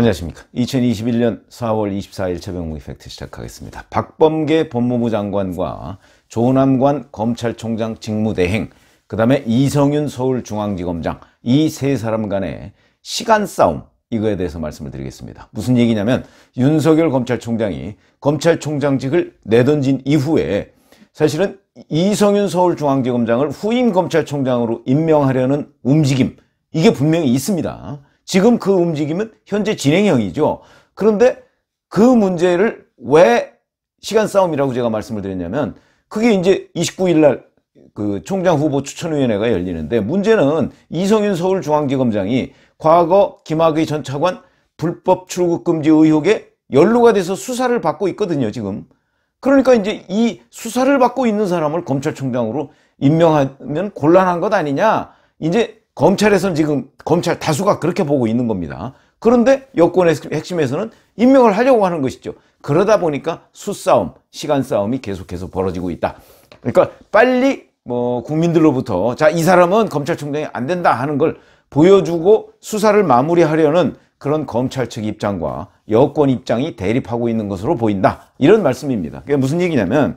안녕하십니까. 2021년 4월 24일 최병목 이펙트 시작하겠습니다. 박범계 법무부 장관과 조남관 검찰총장 직무대행, 그 다음에 이성윤 서울중앙지검장, 이 세 사람 간의 시간 싸움, 이거에 대해서 말씀을 드리겠습니다. 무슨 얘기냐면 윤석열 검찰총장이 검찰총장직을 내던진 이후에 사실은 이성윤 서울중앙지검장을 후임 검찰총장으로 임명하려는 움직임, 이게 분명히 있습니다. 지금 그 움직임은 현재 진행형이죠. 그런데 그 문제를 왜 시간 싸움이라고 제가 말씀을 드렸냐면 그게 이제 29일 날그 총장 후보 추천위원회가 열리는데 문제는 이성윤 서울중앙지검장이 과거 김학의 전 차관 불법 출국 금지 의혹에 연루가 돼서 수사를 받고 있거든요, 지금. 그러니까 이제 이 수사를 받고 있는 사람을 검찰총장으로 임명하면 곤란한 것 아니냐. 이제 검찰에서는 지금 검찰 다수가 그렇게 보고 있는 겁니다. 그런데 여권의 핵심에서는 임명을 하려고 하는 것이죠. 그러다 보니까 수싸움, 시간 싸움이 계속해서 벌어지고 있다. 그러니까 빨리 뭐 국민들로부터 자 이 사람은 검찰총장이 안 된다 하는 걸 보여주고 수사를 마무리하려는 그런 검찰 측 입장과 여권 입장이 대립하고 있는 것으로 보인다. 이런 말씀입니다. 그게 무슨 얘기냐면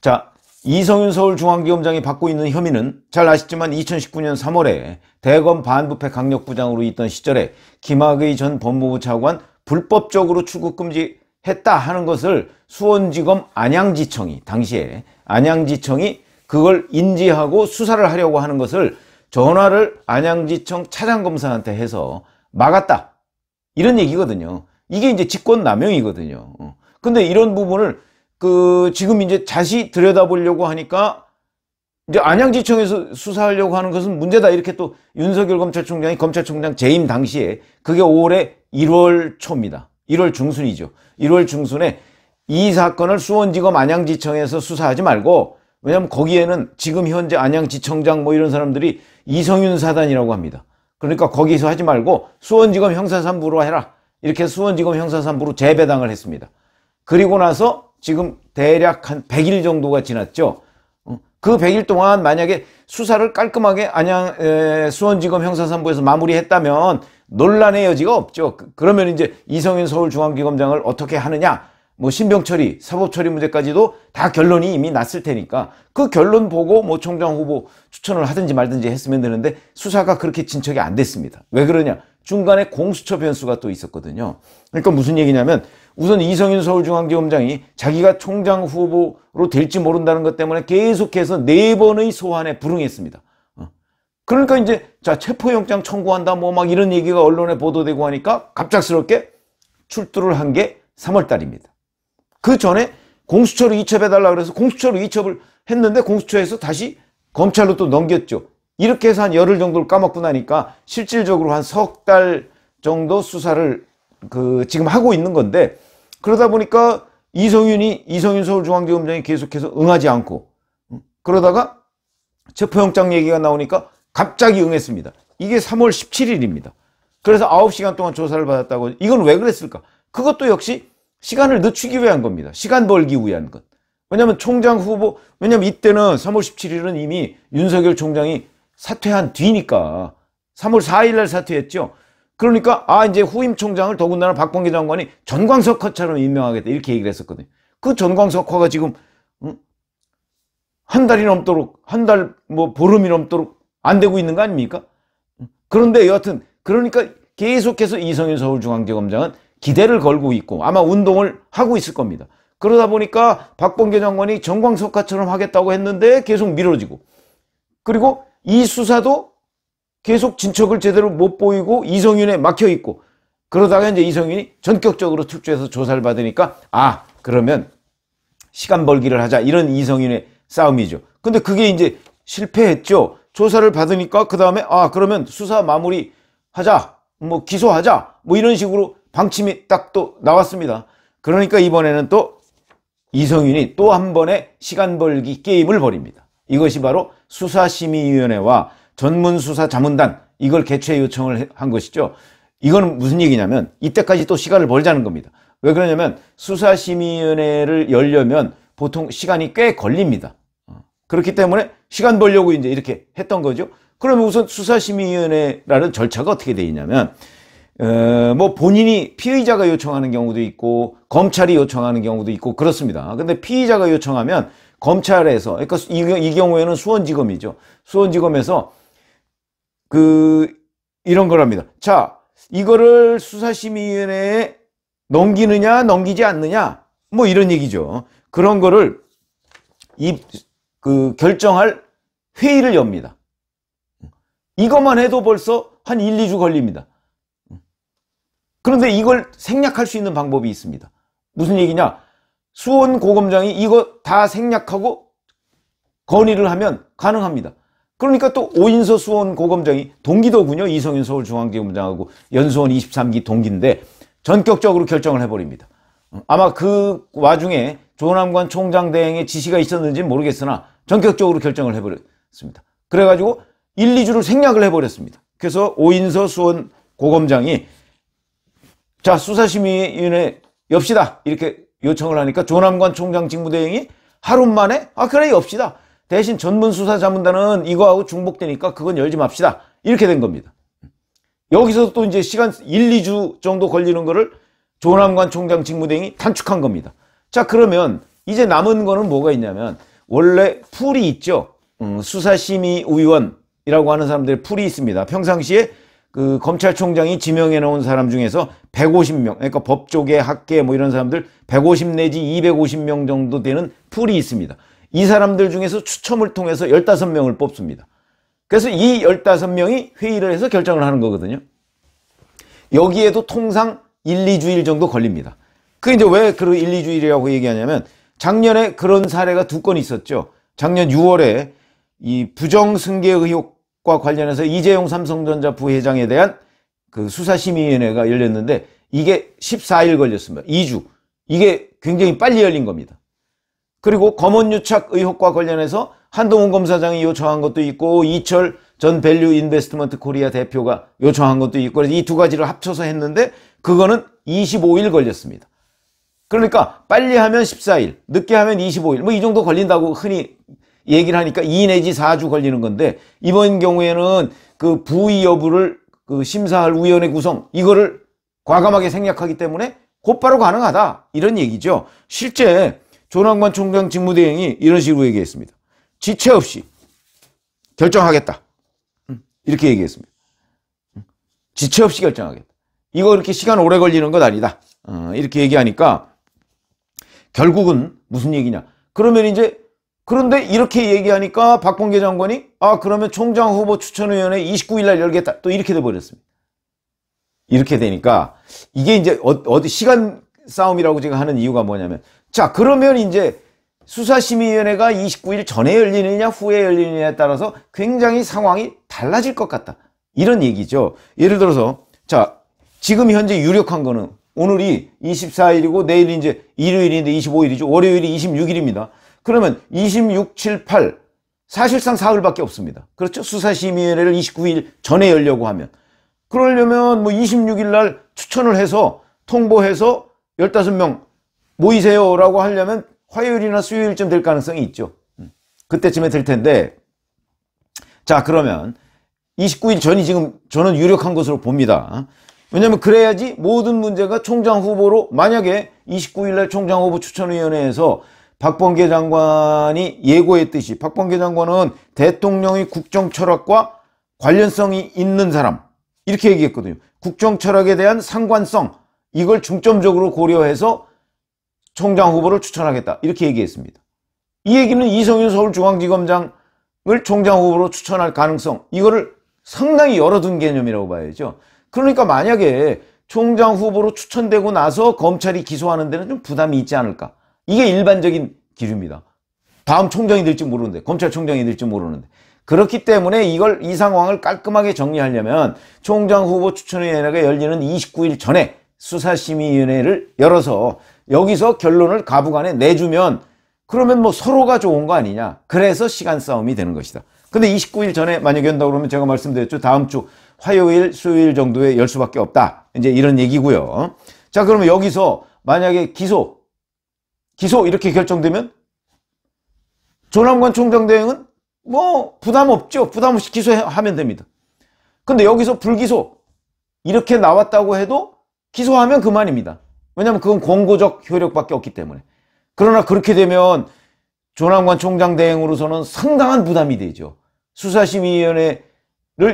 자 이성윤 서울중앙지검장이 받고 있는 혐의는 잘 아시지만 2019년 3월에 대검 반부패 강력부장으로 있던 시절에 김학의 전 법무부 차관 불법적으로 출국금지 했다 하는 것을 수원지검 안양지청이 당시에 안양지청이 그걸 인지하고 수사를 하려고 하는 것을 전화를 안양지청 차장검사한테 해서 막았다 이런 얘기거든요 이게 이제 직권남용이거든요 어. 근데 이런 부분을 그 지금 이제 다시 들여다보려고 하니까 이제 안양지청에서 수사하려고 하는 것은 문제다 이렇게 또 윤석열 검찰총장이 검찰총장 재임 당시에 그게 올해 1월 초입니다. 1월 중순이죠. 1월 중순에 이 사건을 수원지검 안양지청에서 수사하지 말고 왜냐하면 거기에는 지금 현재 안양지청장 뭐 이런 사람들이 이성윤 사단이라고 합니다. 그러니까 거기서 하지 말고 수원지검 형사삼부로 해라. 이렇게 수원지검 형사삼부로 재배당을 했습니다. 그리고 나서 지금 대략 한 100일 정도가 지났죠. 어, 그 100일 동안 만약에 수사를 깔끔하게 안양 에, 수원지검 형사삼부에서 마무리했다면 논란의 여지가 없죠. 그, 그러면 이제 이성윤 서울중앙지검장을 어떻게 하느냐, 뭐 신병처리, 사법처리 문제까지도 다 결론이 이미 났을 테니까 그 결론 보고 뭐 총장 후보 추천을 하든지 말든지 했으면 되는데 수사가 그렇게 진척이 안 됐습니다. 왜 그러냐? 중간에 공수처 변수가 또 있었거든요. 그러니까 무슨 얘기냐면 우선 이성윤 서울중앙지검장이 자기가 총장 후보로 될지 모른다는 것 때문에 계속해서 네 번의 소환에 불응했습니다. 어. 그러니까 이제 자 체포영장 청구한다 뭐 막 이런 얘기가 언론에 보도되고 하니까 갑작스럽게 출두를 한 게 3월달입니다. 그 전에 공수처로 이첩해달라 그래서 공수처로 이첩을 했는데 공수처에서 다시 검찰로 또 넘겼죠. 이렇게 해서 한 열흘 정도를 까먹고 나니까 실질적으로 한 석 달 정도 수사를 그 지금 하고 있는 건데 그러다 보니까 이성윤이 이성윤 서울중앙지검장이 계속해서 응하지 않고 음, 그러다가 체포영장 얘기가 나오니까 갑자기 응했습니다. 이게 3월 17일입니다. 그래서 9시간 동안 조사를 받았다고 이건 왜 그랬을까? 그것도 역시 시간을 늦추기 위한 겁니다. 시간 벌기 위한 것. 왜냐하면 총장 후보 왜냐면 이때는 3월 17일은 이미 윤석열 총장이 사퇴한 뒤니까 3월 4일 날 사퇴했죠. 그러니까 아 이제 후임 총장을 더군다나 박범계 장관이 전광석화처럼 임명하겠다 이렇게 얘기를 했었거든요. 그 전광석화가 지금 음? 한 달이 넘도록 한 달 뭐 보름이 넘도록 안 되고 있는 거 아닙니까? 그런데 여하튼 그러니까 계속해서 이성윤 서울중앙지검장은 기대를 걸고 있고 아마 운동을 하고 있을 겁니다. 그러다 보니까 박범계 장관이 전광석화처럼 하겠다고 했는데 계속 미뤄지고 그리고 이 수사도 계속 진척을 제대로 못 보이고 이성윤에 막혀 있고 그러다가 이제 이성윤이 전격적으로 출조해서 조사를 받으니까 아 그러면 시간 벌기를 하자 이런 이성윤의 싸움이죠. 근데 그게 이제 실패했죠. 조사를 받으니까 그 다음에 아 그러면 수사 마무리 하자 뭐 기소하자 뭐 이런 식으로 방침이 딱 또 나왔습니다. 그러니까 이번에는 또 이성윤이 또 한 번의 시간 벌기 게임을 벌입니다. 이것이 바로 수사심의위원회와 전문수사 자문단 이걸 개최 요청을 한 것이죠. 이거는 무슨 얘기냐면 이때까지 또 시간을 벌자는 겁니다. 왜 그러냐면 수사심의위원회를 열려면 보통 시간이 꽤 걸립니다. 그렇기 때문에 시간 벌려고 이제 이렇게 했던 거죠. 그러면 우선 수사심의위원회라는 절차가 어떻게 되어 있냐면 어, 뭐 본인이 피의자가 요청하는 경우도 있고 검찰이 요청하는 경우도 있고 그렇습니다. 근데 피의자가 요청하면 검찰에서 그러니까 이, 이 경우에는 수원지검이죠. 수원지검에서 그 이런 거랍니다. 자, 이거를 수사심의위원회에 넘기느냐 넘기지 않느냐 뭐 이런 얘기죠. 그런 거를 이 그 결정할 회의를 엽니다. 이것만 해도 벌써 한 1, 2주 걸립니다. 그런데 이걸 생략할 수 있는 방법이 있습니다. 무슨 얘기냐? 수원 고검장이 이거 다 생략하고 건의를 하면 가능합니다. 그러니까 또 오인서 수원 고검장이 동기더군요. 이성윤 서울중앙지검장하고 연수원 23기 동기인데 전격적으로 결정을 해버립니다. 음, 아마 그 와중에 조남관 총장 대행의 지시가 있었는지는 모르겠으나 전격적으로 결정을 해버렸습니다. 그래가지고 1, 2주를 생략을 해버렸습니다. 그래서 오인서 수원 고검장이 자 수사심의위원회 엽시다 이렇게 요청을 하니까 조남관 총장 직무대행이 하루 만에 아 그래 엽시다 대신 전문 수사 자문단은 이거하고 중복되니까 그건 열지 맙시다. 이렇게 된 겁니다. 여기서 또 이제 시간 1, 2주 정도 걸리는 거를 조남관 총장 직무대행이 단축한 겁니다. 자 그러면 이제 남은 거는 뭐가 있냐면 원래 풀이 있죠. 음, 수사심의위원이라고 하는 사람들의 풀이 있습니다. 평상시에 그 검찰총장이 지명해 놓은 사람 중에서 150명, 그러니까 법조계, 학계 뭐 이런 사람들 150 내지 250명 정도 되는 풀이 있습니다. 이 사람들 중에서 추첨을 통해서 15명을 뽑습니다. 그래서 이 15명이 회의를 해서 결정을 하는 거거든요. 여기에도 통상 1, 2주일 정도 걸립니다. 그 이제 왜그 1, 2주일이라고 얘기하냐면 작년에 그런 사례가 두 건 있었죠. 작년 6월에 이 부정 승계 의혹과 관련해서 이재용 삼성전자 부회장에 대한 그 수사심의위원회가 열렸는데 이게 14일 걸렸습니다. 2주. 이게 굉장히 빨리 열린 겁니다. 그리고 검언유착 의혹과 관련해서 한동훈 검사장이 요청한 것도 있고 이철 전 밸류 인베스트먼트 코리아 대표가 요청한 것도 있고 그래서 이두 가지를 합쳐서 했는데 그거는 25일 걸렸습니다. 그러니까 빨리 하면 14일, 늦게 하면 25일 뭐 이 정도 걸린다고 흔히 얘기를 하니까 2 내지 4주 걸리는 건데 이번 경우에는 그 부의 여부를 그 심사할 위원회 구성 이거를 과감하게 생략하기 때문에 곧바로 가능하다 이런 얘기죠. 실제 조남관 총장 직무대행이 이런 식으로 얘기했습니다. 지체 없이 결정하겠다. 음, 이렇게 얘기했습니다. 음, 지체 없이 결정하겠다. 이거 이렇게 시간 오래 걸리는 것 아니다. 어, 이렇게 얘기하니까 결국은 무슨 얘기냐. 그러면 이제 그런데 이렇게 얘기하니까 박봉계 장관이 아 그러면 총장 후보 추천위원회 29일 날 열겠다. 또 이렇게 돼버렸습니다. 이렇게 되니까 이게 이제 어, 어디 시간 싸움이라고 제가 하는 이유가 뭐냐면 자 그러면 이제 수사심의위원회가 29일 전에 열리느냐 후에 열리느냐에 따라서 굉장히 상황이 달라질 것 같다 이런 얘기죠 예를 들어서 자 지금 현재 유력한 거는 오늘이 24일이고 내일이 이제 일요일인데 25일이죠 월요일이 26일입니다 그러면 26, 7, 8 사실상 사흘밖에 없습니다 그렇죠 수사심의위원회를 29일 전에 열려고 하면 그러려면 뭐 26일 날 추천을 해서 통보해서 15명 모이세요라고 하려면 화요일이나 수요일쯤 될 가능성이 있죠. 음. 그때쯤에 될 텐데 자 그러면 29일 전이 지금 저는 유력한 것으로 봅니다. 왜냐하면 그래야지 모든 문제가 총장 후보로 만약에 29일날 총장 후보 추천위원회에서 박범계 장관이 예고했듯이 박범계 장관은 대통령의 국정 철학과 관련성이 있는 사람 이렇게 얘기했거든요. 국정 철학에 대한 상관성 이걸 중점적으로 고려해서 총장 후보를 추천하겠다 이렇게 얘기했습니다. 이 얘기는 이성윤 서울중앙지검장을 총장 후보로 추천할 가능성 이거를 상당히 열어둔 개념이라고 봐야죠. 그러니까 만약에 총장 후보로 추천되고 나서 검찰이 기소하는 데는 좀 부담이 있지 않을까. 이게 일반적인 기준입니다. 다음 총장이 될지 모르는데 검찰총장이 될지 모르는데 그렇기 때문에 이걸 이 상황을 깔끔하게 정리하려면 총장 후보 추천위원회가 열리는 29일 전에 수사심의위원회를 열어서 여기서 결론을 가부간에 내주면 그러면 뭐 서로가 좋은 거 아니냐 그래서 시간 싸움이 되는 것이다 근데 29일 전에 만약에 한다고 그러면 제가 말씀드렸죠 다음 주 화요일 수요일 정도에 열 수밖에 없다 이제 이런 얘기고요 자 그러면 여기서 만약에 기소 기소 이렇게 결정되면 조남관 총장 대행은 뭐 부담 없죠 부담 없이 기소하면 됩니다 근데 여기서 불기소 이렇게 나왔다고 해도 기소하면 그만입니다. 왜냐하면 그건 권고적 효력밖에 없기 때문에. 그러나 그렇게 되면 조남관 총장 대행으로서는 상당한 부담이 되죠. 수사심의위원회를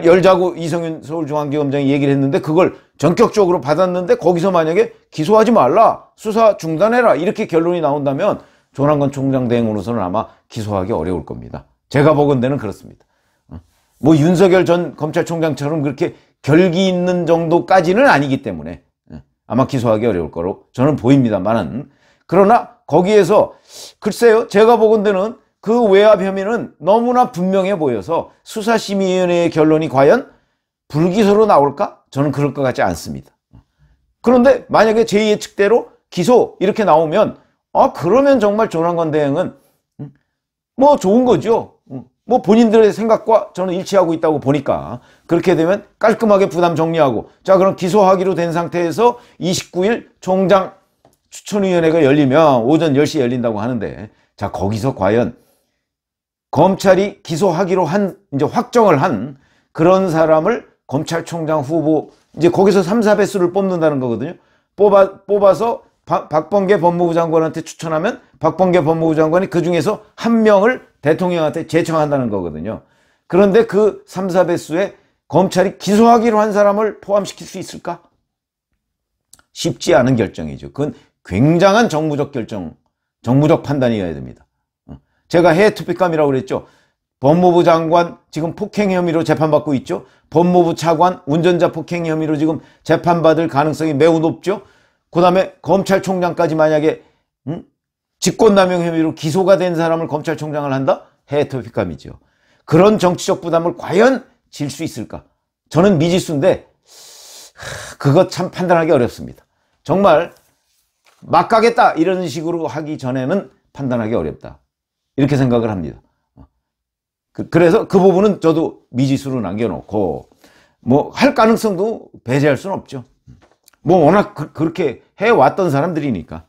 열자고 이성윤 서울중앙지검장이 얘기를 했는데 그걸 전격적으로 받았는데 거기서 만약에 기소하지 말라, 수사 중단해라 이렇게 결론이 나온다면 조남관 총장 대행으로서는 아마 기소하기 어려울 겁니다. 제가 보건대는 그렇습니다. 뭐 윤석열 전 검찰총장처럼 그렇게 결기 있는 정도까지는 아니기 때문에 아마 기소하기 어려울 거로 저는 보입니다만은 그러나 거기에서 글쎄요 제가 보건대는 그 외압 혐의는 너무나 분명해 보여서 수사심의위원회의 결론이 과연 불기소로 나올까? 저는 그럴 것 같지 않습니다. 그런데 만약에 제예 측대로 기소 이렇게 나오면 아 그러면 정말 조난관 대행은 음, 뭐 좋은 거죠. 뭐 본인들의 생각과 저는 일치하고 있다고 보니까 그렇게 되면 깔끔하게 부담 정리하고 자 그럼 기소하기로 된 상태에서 29일 총장 추천위원회가 열리면 오전 10시 에 열린다고 하는데 자 거기서 과연 검찰이 기소하기로 한 이제 확정을 한 그런 사람을 검찰총장 후보 이제 거기서 3, 4배수를 뽑는다는 거거든요 뽑아, 뽑아서 바, 박범계 법무부 장관한테 추천하면 박범계 법무부 장관이 그 중에서 한 명을 대통령한테 제청한다는 거거든요. 그런데 그 3, 4배수에 검찰이 기소하기로 한 사람을 포함시킬 수 있을까? 쉽지 않은 결정이죠. 그건 굉장한 정무적 결정, 정무적 판단이어야 됩니다. 어. 제가 해외 투표감이라고 그랬죠. 법무부 장관 지금 폭행 혐의로 재판받고 있죠. 법무부 차관 운전자 폭행 혐의로 지금 재판받을 가능성이 매우 높죠. 그 다음에 검찰총장까지 만약에 직권남용 혐의로 기소가 된 사람을 검찰총장을 한다? 해토픽감이죠 그런 정치적 부담을 과연 질 수 있을까? 저는 미지수인데 그것 참 판단하기 어렵습니다. 정말 막 가겠다 이런 식으로 하기 전에는 판단하기 어렵다. 이렇게 생각을 합니다. 그, 래서그 부분은 저도 미지수로 남겨놓고 뭐 할 가능성도 배제할 수는 없죠. 뭐 워낙 그, 그렇게 해왔던 사람들이니까.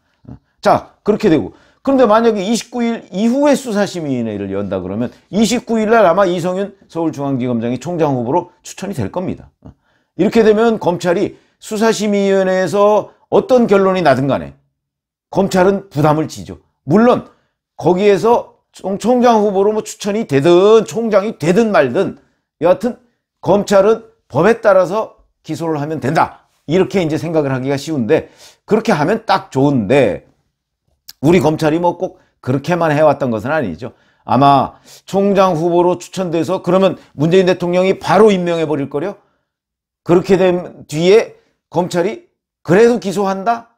자 그렇게 되고 그런데 만약에 29일 이후에 수사심의위원회를 연다 그러면 29일 날 아마 이성윤 서울중앙지검장이 총장 후보로 추천이 될 겁니다. 이렇게 되면 검찰이 수사심의위원회에서 어떤 결론이 나든 간에 검찰은 부담을 지죠. 물론 거기에서 총장 후보로 뭐 추천이 되든 총장이 되든 말든 여하튼 검찰은 법에 따라서 기소를 하면 된다. 이렇게 이제 생각을 하기가 쉬운데 그렇게 하면 딱 좋은데 우리 검찰이 뭐 꼭 그렇게만 해왔던 것은 아니죠. 아마 총장 후보로 추천돼서 그러면 문재인 대통령이 바로 임명해버릴 거요 그렇게 된 뒤에 검찰이 그래도 기소한다?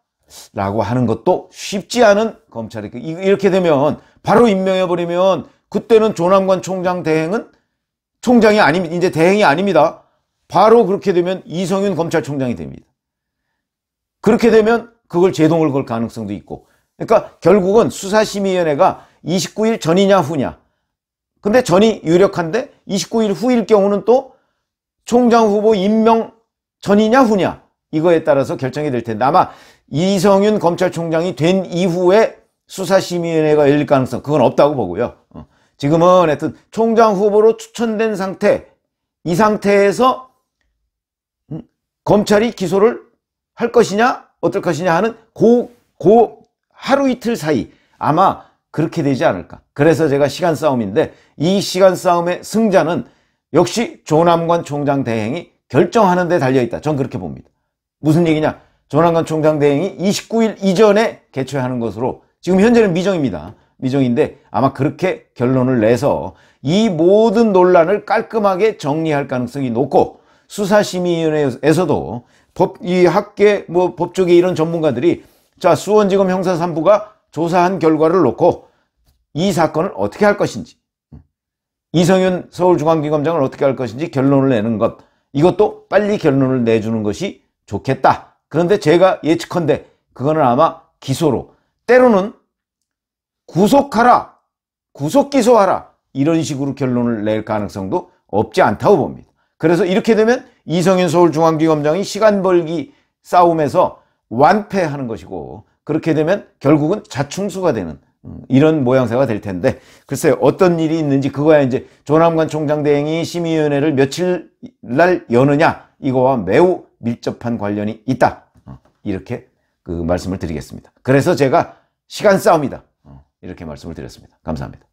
라고 하는 것도 쉽지 않은 검찰이 그 이렇게 되면 바로 임명해버리면 그때는 조남관 총장 대행은 총장이 아니 닙다 이제 대행이 아닙니다. 바로 그렇게 되면 이성윤 검찰총장이 됩니다. 그렇게 되면 그걸 제동을 걸 가능성도 있고 그러니까 결국은 수사심의위원회가 29일 전이냐 후냐 근데 전이 유력한데 29일 후일 경우는 또 총장 후보 임명 전이냐 후냐 이거에 따라서 결정이 될 텐데 아마 이성윤 검찰총장이 된 이후에 수사심의위원회가 열릴 가능성 그건 없다고 보고요 어. 지금은 하여튼 총장 후보로 추천된 상태 이 상태에서 음, 검찰이 기소를 할 것이냐 어떨 것이냐 하는 고, 고 하루 이틀 사이 아마 그렇게 되지 않을까. 그래서 제가 시간 싸움인데 이 시간 싸움의 승자는 역시 조남관 총장 대행이 결정하는 데 달려있다. 전 그렇게 봅니다. 무슨 얘기냐? 조남관 총장 대행이 29일 이전에 개최하는 것으로 지금 현재는 미정입니다. 미정인데 아마 그렇게 결론을 내서 이 모든 논란을 깔끔하게 정리할 가능성이 높고 수사심의위원회에서도 법, 이 학계, 뭐 법조계 이런 전문가들이 자, 수원지검 형사 3부가 조사한 결과를 놓고 이 사건을 어떻게 할 것인지 이성윤 서울중앙지검장을 어떻게 할 것인지 결론을 내는 것 이것도 빨리 결론을 내주는 것이 좋겠다. 그런데 제가 예측컨대 그거는 아마 기소로 때로는 구속하라 구속기소하라 이런 식으로 결론을 낼 가능성도 없지 않다고 봅니다. 그래서 이렇게 되면 이성윤 서울중앙지검장이 시간 벌기 싸움에서 완패하는 것이고 그렇게 되면 결국은 자충수가 되는 음, 이런 모양새가 될 텐데 글쎄요 어떤 일이 있는지 그거야 이제 조남관 총장 대행이 심의위원회를 며칠 날 여느냐 이거와 매우 밀접한 관련이 있다 어, 이렇게 그 말씀을 드리겠습니다 그래서 제가 시간 싸움이다 어, 이렇게 말씀을 드렸습니다 감사합니다